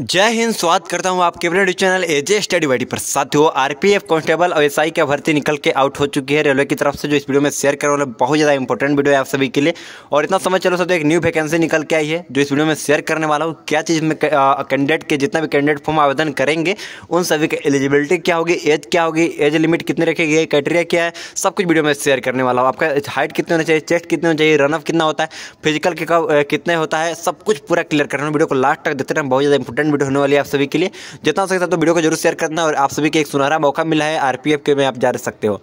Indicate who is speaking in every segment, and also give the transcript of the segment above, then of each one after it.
Speaker 1: जय हिंद स्वागत करता हूं आपके अपने चैनल एजे स्टडी वाइडी पर साथियों आरपीएफ कॉन्स्टेबल और आई का भर्ती निकल के आउट हो चुकी है रेलवे की तरफ से जो इस वीडियो में शेयर करने वाले बहुत ज़्यादा इंपॉर्टेंट वीडियो है आप सभी के लिए और इतना समझ चलो सब एक न्यू वैकेंसी निकल के आई है जो इस वीडियो में शेयर करने वाला हूँ क्या चीज़ में कैंडिडेट के जितना भी कैंडिडेट फॉर्म आवेदन करेंगे उन सभी की एलिजिबिलिटी क्या होगी एज क्या होगी एज लिमिट कितनी रखेगी क्राइटेरिया क्या है सब कुछ वीडियो में शेयर करने वाला हूँ आपका हाइट कितनी होनी चाहिए चेस्ट कितनी होनी चाहिए रनअप कितना होता है फिजिकल कितने होता है सब कुछ पूरा क्लियर करना वीडियो को लास्ट तक देते रहें बहुत ज़्यादा इंपॉर्टेंट इंपॉर्टेंट वीडियो होने वाली है आप सभी के लिए जितना हो सकता है तो वीडियो को जरूर शेयर करना और आप सभी को एक सुनहरा मौका मिला है आरपीएफ के में आप जा सकते हो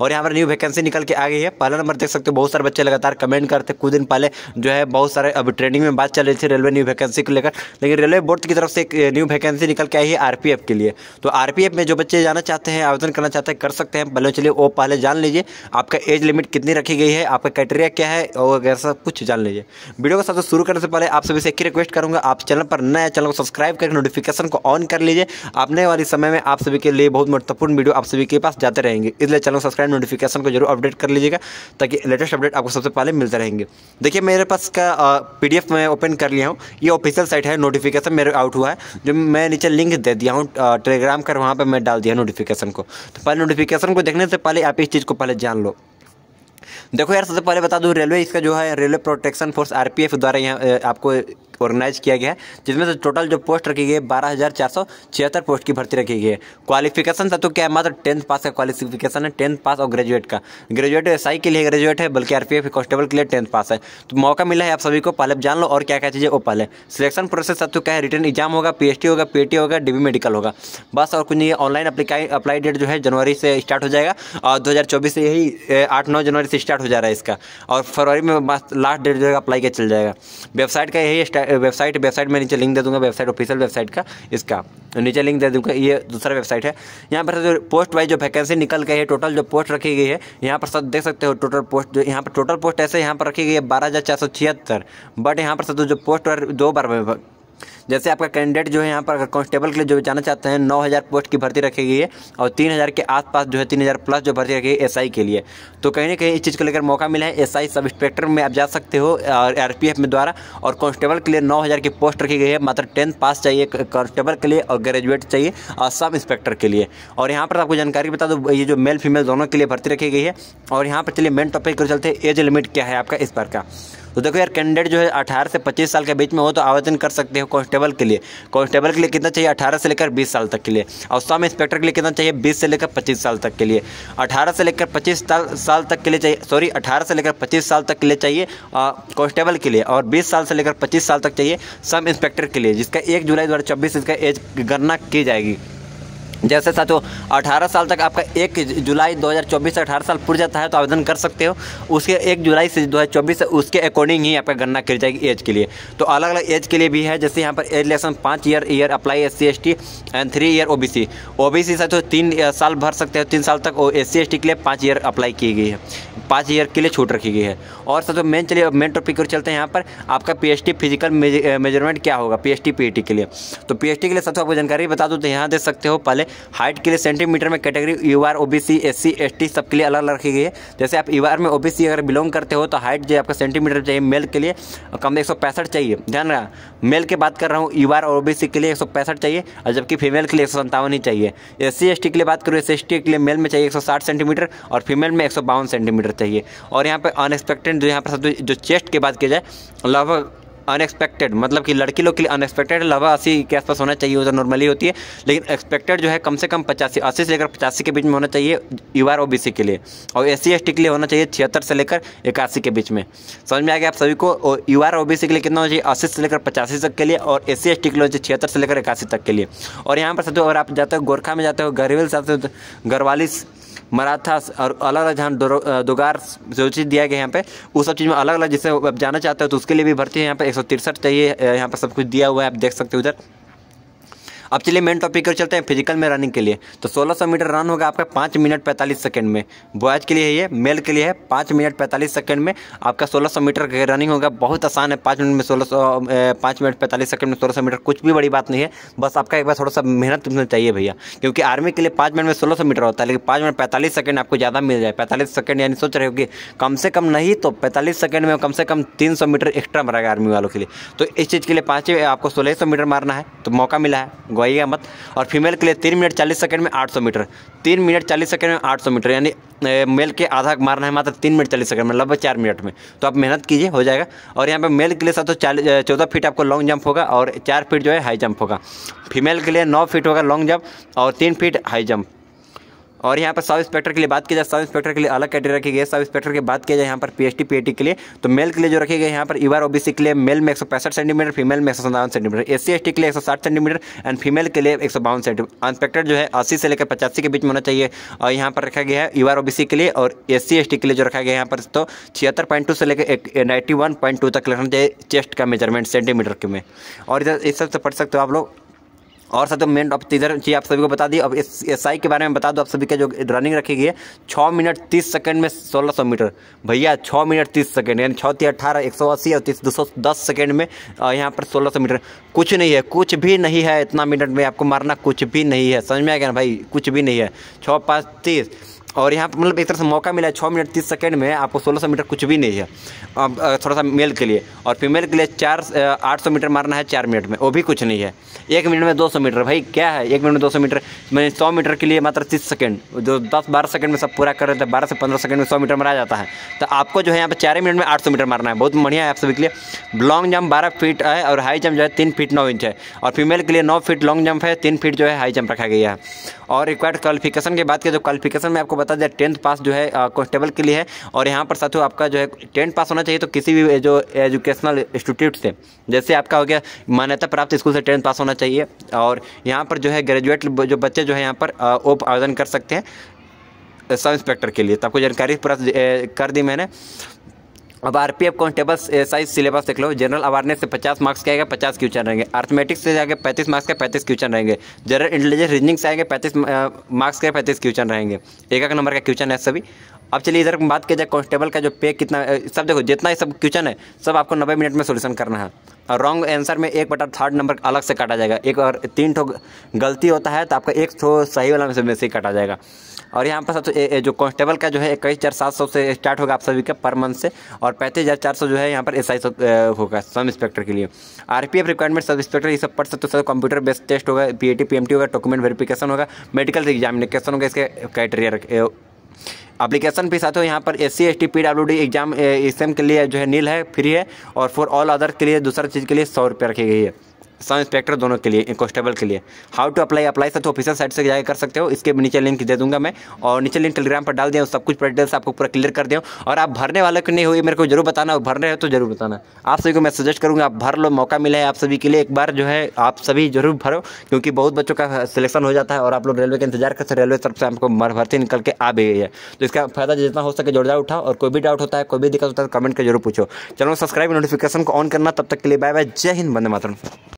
Speaker 1: और यहाँ पर न्यू वैकेंसी निकल के आ गई है पहला नंबर देख सकते हो बहुत सारे बच्चे लगातार कमेंट करते कुछ दिन पहले जो है बहुत सारे अब ट्रेनिंग में बात चल रही थी रेलवे न्यू वैकेंसी को लेकर लेकिन रेलवे बोर्ड की तरफ से एक न्यू eh, वैकेंसी निकल के आई है आर के लिए तो आर में जो बच्चे जाना चाहते हैं आवेदन करना चाहते हैं कर सकते हैं पहले चलिए वो पहले जान लीजिए आपका एज लिमिट कितनी रखी गई है आपका क्राइटेरिया क्या है और वगैरह सब कुछ जान लीजिए वीडियो को सबसे शुरू करने से पहले आप सभी से एक ही रिक्वेस्ट करूँगा आप चैनल पर नया चैनल को सब्सक्राइब करके नोटिफिकेशन को ऑन कर लीजिए आने वाले समय में आप सभी के लिए बहुत महत्वपूर्ण वीडियो आप सभी के पास जाते रहेंगे इसलिए चैनल सब्सक्राइब नोटिफिकेशन को जरूर अपडेट कर लीजिएगा ताकि लेटेस्ट अपडेट आपको सबसे पहले मिलते रहेंगे देखिए मेरे पास का पी डी मैं ओपन कर लिया हूँ ये ऑफिशियल साइट है नोटिफिकेशन मेरे आउट हुआ है जो मैं नीचे लिंक दे दिया हूँ टेलीग्राम कर वहाँ पर मैं डाल दिया नोटिफिकेशन को तो पहले नोटिफिकेशन को देखने से पहले आप इस चीज़ को पहले जान लो देखो यार सबसे पहले बता दूँ रेलवे इसका जो है रेलवे प्रोटेक्शन फोर्स आरपीएफ द्वारा यहाँ आपको ऑर्गेनाइज किया गया है जिसमें से टोटल जो पोस्ट रखी गई है बारह हज़ार चार सौ छिहत्तर पोस्ट की भर्ती रखी गई है क्वालिफिकेशन था तो क्या है मात्र टेंथ पास का क्वालिफिकेशन है टेंथ पास और ग्रेजुएट का ग्रेजुएट एस के लिए ग्रेजुएट है बल्कि आर पी कांस्टेबल के लिए टेंथ पास है तो मौका मिला है आप सभी को पहले जान लो और क्या क्या चीज़ें वो पहले सिलेक्शन प्रोसेस तो क्या है रिटर्न एग्जाम होगा पी होगा पी e होगा डी मेडिकल होगा बस और कुछ नहीं ऑनलाइन अप्लाई अप्लाई डेट जो है जनवरी से स्टार्ट हो जाएगा और दो से यही आठ नौ जनवरी से स्टार्ट हो जा रहा है इसका और फरवरी में लास्ट डेट जो है अप्लाई के चल जाएगा वेबसाइट का यही वेबसाइट वेबसाइट मैं नीचे लिंक दे दूंगा वेबसाइट ऑफिशियल वेबसाइट का इसका नीचे लिंक दे दूंगा ये दूसरा वेबसाइट है यहाँ पर जो पोस्ट वाइज जो वैकेंसी निकल गई है टोटल जो पोस्ट रखी गई है यहाँ पर सब देख सकते हो टोटल पोस्ट जो यहाँ पर टोटल पोस्ट ऐसे यहाँ पर रखी गई है बारह हज़ार चार सौ छिहत्तर बट यहाँ पर सब जो पोस्ट दो बार जैसे आपका कैंडिडेट जो है यहाँ पर अगर कांस्टेबल के लिए जो जाना चाहते हैं नौ हज़ार पोस्ट की भर्ती रखी गई है और तीन हज़ार के आसपास जो है तीन हज़ार प्लस जो भर्ती रखी है एस के लिए तो कहीं ना कहीं इस चीज़ को लेकर मौका मिला है एस सब इंस्पेक्टर में आप जा सकते हो और आर में द्वारा और कॉन्स्टेबल के लिए नौ की पोस्ट रखी गई है मात्र टेंथ पास चाहिए कॉन्स्टेबल के लिए और ग्रेजुएट चाहिए और सब इंस्पेक्टर के लिए और यहाँ पर आपको जानकारी बता दो ये जो मेल फीमेल दोनों के लिए भर्ती रखी गई है और यहाँ पर चलिए मेन टॉपिक को चलते एज लिमिट क्या है आपका इस बार का तो देखो यार कैंडिडेट जो है अठारह से पच्चीस साल के बीच में हो तो आवेदन कर सकते हो कॉन्स्टेबल के लिए कांस्टेबल के लिए कितना चाहिए अठारह से लेकर बीस साल तक के लिए और सब इंस्पेक्टर के लिए कितना चाहिए बीस से लेकर पच्चीस साल तक के लिए अठारह से लेकर पच्चीस साल तक के लिए चाहिए सॉरी अठारह से लेकर पच्चीस साल तक के लिए चाहिए कांस्टेबल के लिए और बीस साल से लेकर पच्चीस साल तक चाहिए सब इंस्पेक्टर के लिए जिसका एक जुलाई दो इसका एज गणना की जाएगी जैसे साथियों 18 साल तक आपका एक जुलाई 2024 से 18 साल पूरा जाता है तो आवेदन कर सकते हो उसके एक जुलाई से 2024 से उसके अकॉर्डिंग ही आपका गणना की जाएगी एज के लिए तो अलग अलग एज के लिए भी है जैसे यहाँ पर एज लेसन पाँच year year apply S C S T and three year O B C O B C से तीन साल भर सकते हो तीन साल तक एस सी एस टी के लिए पाँच ईयर अप्लाई की गई है पाँच ईयर के लिए छूट रखी गई है और साथियों मेन चलिए मेन टॉपिक और चलते हैं यहाँ पर आपका P H T physical measurement क्या होगा P H T P E T के लिए तो पी एच टी के लिए साथियों आपको जानकारी बता दूँ तो यहाँ दे सकते हो पहले हाइट के लिए सेंटीमीटर में category U R O B C S C S T सबके लिए अलग अलग रखी गई है जैसे आप यू आर में ओ बी सी अगर बिलोंग करते हो तो हाइट जो आपका सेंटीमीटर चाहिए मेल के लिए कम एक सौ पैंसठ चाहिए ध्यान रहा मेल की बात कर रहा हूँ यू आर और ओ बी सी के लिए एक सौ पैंसठ चाहिए और जबकि फीमेल के लिए एक सौ सत्तावन ही चाहिए एस सी एस टी के लिए बात करूँ एस एस टी के लिए मेल में चाहिए एक सौ साठ सेंटीमीटर और फीमेल में एक सौ बावन सेंटीमीटर चाहिए और यहाँ पर अनएक्सपेक्टेड जो यहाँ पर जो चेस्ट की बात की जाए लगभग अनएक्सपेक्टेड मतलब कि लड़की लोग के लिए अनएक्सपेक्टेड लवा अस्सी के आसपास होना चाहिए वो तो नॉर्मली होती है लेकिन एक्सपेक्टेड जो है कम से कम पचासी अस्सी से लेकर पचासी के बीच में होना चाहिए यू आर के लिए और एस सी के लिए होना चाहिए छिहत्तर से लेकर इक्यासी के बीच में समझ में आ गया आप सभी को और यू आर के लिए कितना होना चाहिए अस्सी से लेकर पचासी तक के लिए और एस सी के लिए होना छिहत्तर से लेकर इक्यासी तक के लिए और यहाँ पर सब अगर आप जाते हो गोरखा में जाते हो साहब से गरवाली मराठा और अलग अलग जहाँ दुगार जो चीज़ दिया गया यहाँ पे उस सब चीज़ में अलग अलग जिससे आप जाना चाहते हो तो उसके लिए भी भर्ती है यहाँ पे एक चाहिए यहाँ पर सब कुछ दिया हुआ है आप देख सकते हो उधर अब चलिए मेन टॉपिक पर चलते हैं फिजिकल में रनिंग के लिए तो 1600 मीटर रन होगा आपका पाँच मिनट पैंतालीस सेकेंड में बॉयज के लिए है ये मेल के लिए है पाँच मिनट पैंतालीस सेकेंड में आपका 1600 मीटर रनिंग होगा बहुत आसान है पाँच मिनट में सोलह सौ पाँच मिनट पैंतालीस सेकेंड में सोलह मीटर कुछ भी बड़ी बात नहीं है बस आपका एक बार थोड़ा सा मेहनत तुमसे चाहिए भैया क्योंकि आर्मी के लिए पाँच मिनट में सोलह मीटर होता है लेकिन पाँच मिनट पैंतालीस सेकेंड आपको ज़्यादा मिल जाए पैंतालीस सेकेंड यानी सोच रहे हो कि कम से कम नहीं तो पैंतालीस सेकेंड में कम से कम तीन मीटर एक्स्ट्रा मरेगा आर्मी वालों के लिए तो इस चीज़ के लिए पाँच आपको सोलह मीटर मारना है तो मौका मिला है घुआइएगा मत और फीमेल के लिए तीन मिनट चालीस सेकंड में आठ सौ मीटर तीन मिनट चालीस सेकंड में आठ सौ मीटर यानी मेल के आधा मारना है मात्र तीन मिनट चालीस सेकंड में लगभग चार मिनट में तो आप मेहनत कीजिए हो जाएगा और यहाँ पर मेल के लिए सात सौ चालीस चौदह फीट आपको लॉन्ग जंप होगा और चार फीट जो है हाई जंप होगा फीमेल के लिए नौ फीट होगा लॉन्ग जंप और तीन फीट हाई जंप और यहाँ पर सब इंस्पेक्टर के लिए बात की जाए सब इंस्पेक्टर के लिए अलग कैटेगरी रखी गई है सब इंस्पेक्टर की बात किया जाए यहाँ पर पी एच टी के लिए तो मेल के लिए जो रखे गई यहाँ पर ईवार ओबीसी के लिए मेल में एक सेंटीमीटर फीमेल में एक सेंटीमीटर एस सी के लिए एक सेंटीमीटर एंड फीमेल के लिए एक सेंटीमीटर इंस्पेक्टर जो है अस्सी से लेकर पचासी के बीच में होना चाहिए और यहाँ पर रखा गया है ईवार ओबीसी के लिए और एस सी के लिए जो रखा गया यहाँ पर तो छिहत्तर से लेकर नाइन्टी तक रखना चाहिए चेस्ट का मेजरमेंट सेंटीमीटर के में और इधर इस सबसे पढ़ सकते हो आप लोग और सबसे मेन अब तीसरा चीज़ आप सभी को बता दी अब एस एस आई के बारे में बता दो आप सभी का जो रनिंग रखी गई है छः मिनट तीस सेकंड में सोलह सौ मीटर भैया छः मिनट तीस सेकंड यानी छः तीस अठारह एक सौ अस्सी और तीस दो सौ दस सेकेंड में यहाँ पर सोलह सौ मीटर कुछ नहीं है कुछ भी नहीं है इतना मिनट में आपको मारना कुछ भी नहीं है समझ में आ गया ना भाई कुछ भी नहीं है छः पाँच तीस और यहाँ पर मतलब एक तरह से मौका मिला है छः मिनट तीस सेकेंड में आपको सोलह सौ मीटर कुछ भी नहीं है थोड़ा सा मेल के लिए और फीमेल के लिए चार आठ सौ मीटर मारना है चार मिनट में वो भी कुछ नहीं है एक मिनट में दो सौ मीटर भाई क्या है एक मिनट में दो सौ मीटर मैंने सौ मीटर के लिए मात्र तीस सेकेंड जो दस बारह सेकेंड में सब पूरा कर रहे थे बारह से पंद्रह सेकेंड में सौ मीटर मारा जाता है तो आपको जो है यहाँ पर चार मिनट में आठ सौ मीटर मारना है बहुत बढ़िया है आप सभी के लिए लॉन्ग जंप बारह फीट है और हाई जंप जो है तीन फीट नौ इंच है और फीमेल के लिए नौ फीट लॉन्ग जंप है तीन फीट जो है हाई जंप रखा गया है और रिक्वायर्ड क्वालिफिकेशन की बात की जो क्वालिफिकेशन में आपको बता दें टेंथ पास जो है कॉन्स्टेबल के लिए है और यहाँ पर साथियों आपका जो है टेंथ पास होना चाहिए तो किसी भी जो एजुकेशनल इंस्टीट्यूट से जैसे आपका हो गया मान्यता प्राप्त स्कूल से टेंथ पास होना चाहिए और यहाँ पर जो है ग्रेजुएट जो बच्चे जो है यहाँ पर वो आवेदन कर सकते हैं सब इंस्पेक्टर के लिए तो आपको जानकारी पूरा कर दी मैंने अब आरपीएफ कांस्टेबल साइज सिलेबस देख लो जनरल अवेयरनेस से 50 मार्क्स के आएगा 50 क्वेश्चन रहेंगे आर्थमेटिक्स से जाएंगे 35 मार्क्स के 35 क्वेश्चन रहेंगे जनरल इंटेलिजेंस रीजनिंग से आएंगे 35 मार्क्स के 35 क्वेश्चन रहेंगे एक एक नंबर का क्वेश्चन है सभी अब चलिए इधर बात किया जाए कॉन्स्टेबल का जो पे कितना सब देखो जितना ही सब क्वेश्चन है सब आपको नब्बे मिनट में सोल्यूशन करना है और रॉन्ग आंसर में एक बटा थर्ड नंबर अलग से काटा जाएगा एक और तीन ठो गलती होता है तो आपका एक ठो सही वाला में से काटा जाएगा और यहाँ पर सबसे जो कांस्टेबल का जो है इक्कीस हज़ार सात सौ से स्टार्ट होगा आप सभी का पर मंथ से और पैंतीस हज़ार चार सौ जो है यहाँ पर एस आई होगा सब इंस्पेक्टर के लिए R P F requirement sub inspector ये सब पढ़ सकते हो सर कंप्यूटर बेस्ड टेस्ट होगा P A T P M T होगा डॉक्यूमेंट वेरीफिकेशन होगा मेडिकल एग्जामिनेशन होगा इसके क्राइटेरिया अप्लीकेशन भी साथ हो यहाँ पर S C S T P W D exam exam के लिए जो है नील है फ्री है और फॉर ऑल अदर के लिए दूसरा चीज़ के लिए सौ रुपये रखी गई है सब इंस्पेक्टर दोनों के लिए कॉन्स्टेबल के लिए how to apply apply sir तो ऑफिसर साइट से जाकर कर सकते हो इसके नीचे लिंक दे दूंगा मैं और नीचे लिंक टेलीग्राम पर डाल दें सब कुछ डिटेल्स आपको पूरा क्लियर कर दें और आप भरने वाले को नहीं हुई मेरे को जरूर बताना और भर रहे हो तो जरूर बताना आप सभी को मैं सजेस्ट करूँगा आप भर लो मौका मिला है आप सभी के लिए एक बार जो है आप सभी जरूर भरो क्योंकि बहुत बच्चों का सिलेक्शन हो जाता है और आप लोग रेलवे का इंतजार करते रेलवे तरफ से आपको मर भर्ती निकल के आ भी गई है तो इसका फायदा जितना हो सके जोरदार उठाओ और कोई भी डाउट होता है कोई भी दिक्कत होता है कमेंट तो कर जरूर पूछो चलो सब्सक्राइब नोटिफिकेशन को ऑन करना तब तक के लिए बाय बाय जय हिंद बंदे मातरम